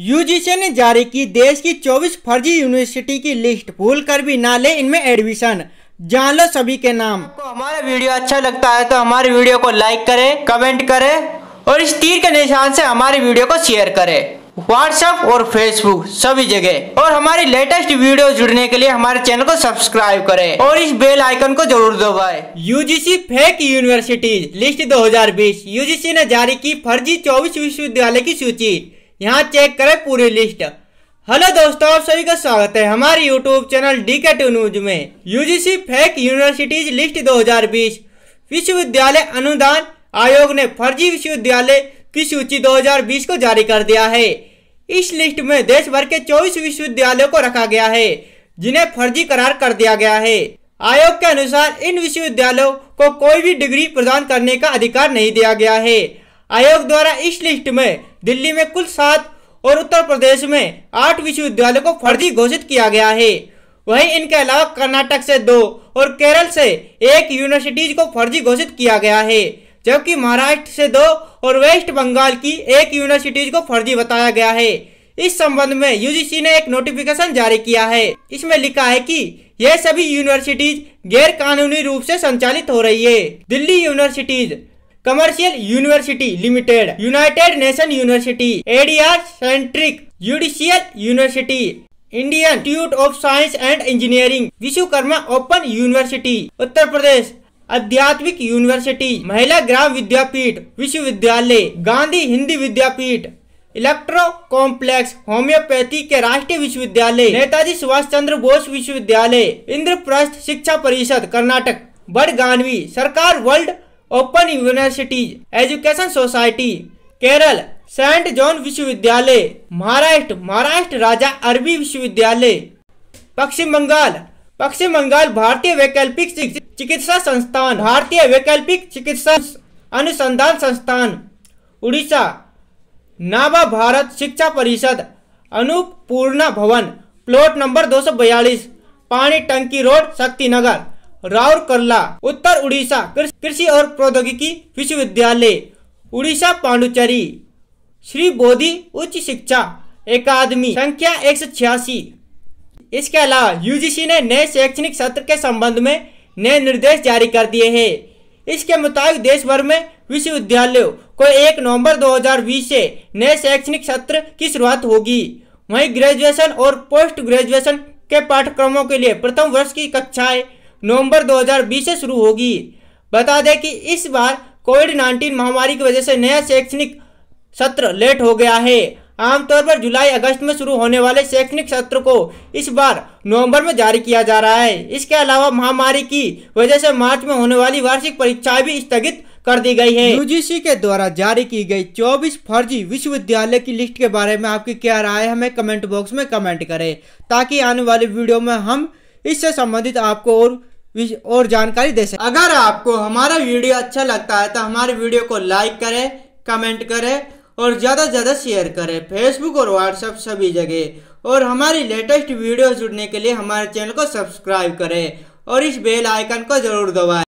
UGC ने जारी की देश की 24 फर्जी यूनिवर्सिटी की लिस्ट भूल कर भी ना ले इनमें एडमिशन जान लो सभी के नाम आपको हमारा वीडियो अच्छा लगता है तो हमारे वीडियो को लाइक करें कमेंट करें और इस तीर के निशान से हमारे वीडियो को शेयर करें व्हाट्सएप और फेसबुक सभी जगह और हमारी लेटेस्ट वीडियो जुड़ने के लिए हमारे चैनल को सब्सक्राइब करें और इस बेल आइकन को जरूर दबाएं। UGC fake universities list 2020 UGC ने जारी की फर्जी 24 विश्वविद्यालय की सूची यहाँ चेक करें पूरी लिस्ट हेलो दोस्तों आप सभी का स्वागत है हमारे YouTube channel D K two news में यूजीसी फेक यूनिवर्सिटीज लिस्ट 2020 विश्वविद्यालय अनुदान आयोग ने फर्जी विश्वविद्यालय की सूची 2020 को जारी कर दिया है इस लिस्ट में देश भर के 24 विश्वविद्यालयों को रखा गया है जिन्हें फर्जी करार कर दिया गया है आयोग के अनुसार इन विश्वविद्यालयों को कोई भी डिग्री प्रदान करने का अधिकार नहीं दिया गया है आयोग द्वारा इस लिस्ट में दिल्ली में कुल सात और उत्तर प्रदेश में आठ विश्वविद्यालय को फर्जी घोषित किया गया है वहीं इनके अलावा कर्नाटक से दो और केरल से एक यूनिवर्सिटीज को फर्जी घोषित किया गया है जबकि महाराष्ट्र से दो और वेस्ट बंगाल की एक यूनिवर्सिटीज को फर्जी बताया गया है इस संबंध में यूजीसी ने एक नोटिफिकेशन जारी किया है इसमें लिखा है कि यह सभी यूनिवर्सिटीज गैर कानूनी रूप से संचालित हो रही है Delhi universities commercial university limited United Nation university ADR centric judicial university Indian institute of science and engineering Vishwakarma open university Uttar Pradesh अध्यात्मिक यूनिवर्सिटी महिला ग्राम विद्यापीठ विश्वविद्यालय Gandhi Hindi Vidyapith electro complex homeopathy के राष्ट्रीय विश्वविद्यालय नेताजी सुभाष चंद्र बोस विश्वविद्यालय इंद्रप्रस्थ शिक्षा परिषद कर्नाटक बड़गानवी सरकार world open universities education society Kerala saint John विश्वविद्यालय महाराष्ट्र महाराष्ट्र राजा अरबी विश्वविद्यालय पश्चिम बंगाल पश्चिम बंगाल भारतीय वैकल्पिक चिकित्सा संस्थान भारतीय वैकल्पिक चिकित्सा अनुसंधान संस्थान उड़ीसा नाभा भारत शिक्षा परिषद अनुपूर्णा भवन प्लॉट नंबर बयालीस पानी टंकी रोड शक्ति नगर राउरकला उत्तर उड़ीसा कृषि और प्रौद्योगिकी विश्वविद्यालय उड़ीसा पांडुचेरी श्री बोधि उच्च शिक्षा अकादमी संख्या एक सौ छियासी इसके अलावा यूजीसी ने नए शैक्षणिक सत्र के संबंध में नए निर्देश जारी कर दिए हैं इसके मुताबिक देश भर में विश्वविद्यालयों को 1 नवंबर 2020 से नए शैक्षणिक सत्र की शुरुआत होगी वहीं ग्रेजुएशन और पोस्ट ग्रेजुएशन के पाठ्यक्रमों के लिए प्रथम वर्ष की कक्षाएं नवंबर 2020 से शुरू होगी बता दें कि इस बार कोविड नाइन्टीन महामारी की वजह से नया शैक्षणिक सत्र लेट हो गया है आमतौर पर जुलाई अगस्त में शुरू होने वाले शैक्षणिक सत्र को इस बार नवंबर में जारी किया जा रहा है इसके अलावा महामारी की वजह से मार्च में होने वाली वार्षिक परीक्षाएं भी स्थगित कर दी गई है यूजीसी के द्वारा जारी की गई 24 फर्जी विश्वविद्यालय की लिस्ट के बारे में आपकी क्या राय हमें कमेंट बॉक्स में कमेंट करें ताकि आने वाली वीडियो में हम इससे संबंधित आपको और और जानकारी दे सकते अगर आपको हमारा वीडियो अच्छा लगता है तो हमारे वीडियो को लाइक करें कमेंट करें और ज़्यादा से ज़्यादा शेयर करें फेसबुक और व्हाट्सएप सभी जगह और हमारी लेटेस्ट वीडियो जुड़ने के लिए हमारे चैनल को सब्सक्राइब करें और इस बेल आइकन को जरूर दबाएं